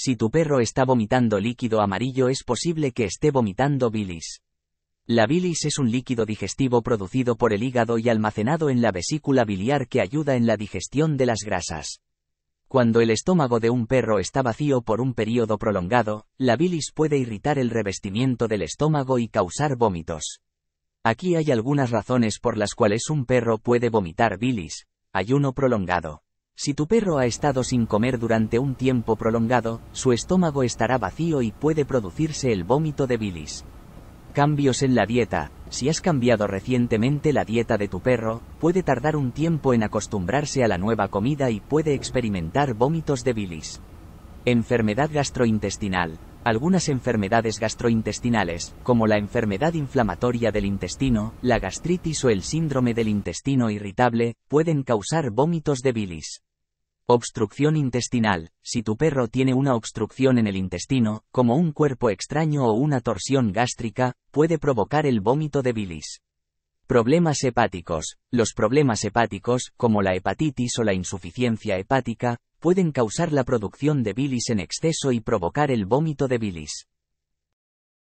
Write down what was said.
Si tu perro está vomitando líquido amarillo es posible que esté vomitando bilis. La bilis es un líquido digestivo producido por el hígado y almacenado en la vesícula biliar que ayuda en la digestión de las grasas. Cuando el estómago de un perro está vacío por un período prolongado, la bilis puede irritar el revestimiento del estómago y causar vómitos. Aquí hay algunas razones por las cuales un perro puede vomitar bilis. Ayuno prolongado si tu perro ha estado sin comer durante un tiempo prolongado, su estómago estará vacío y puede producirse el vómito de bilis. Cambios en la dieta. Si has cambiado recientemente la dieta de tu perro, puede tardar un tiempo en acostumbrarse a la nueva comida y puede experimentar vómitos de bilis. Enfermedad gastrointestinal. Algunas enfermedades gastrointestinales, como la enfermedad inflamatoria del intestino, la gastritis o el síndrome del intestino irritable, pueden causar vómitos de bilis. Obstrucción intestinal. Si tu perro tiene una obstrucción en el intestino, como un cuerpo extraño o una torsión gástrica, puede provocar el vómito de bilis. Problemas hepáticos. Los problemas hepáticos, como la hepatitis o la insuficiencia hepática, pueden causar la producción de bilis en exceso y provocar el vómito de bilis.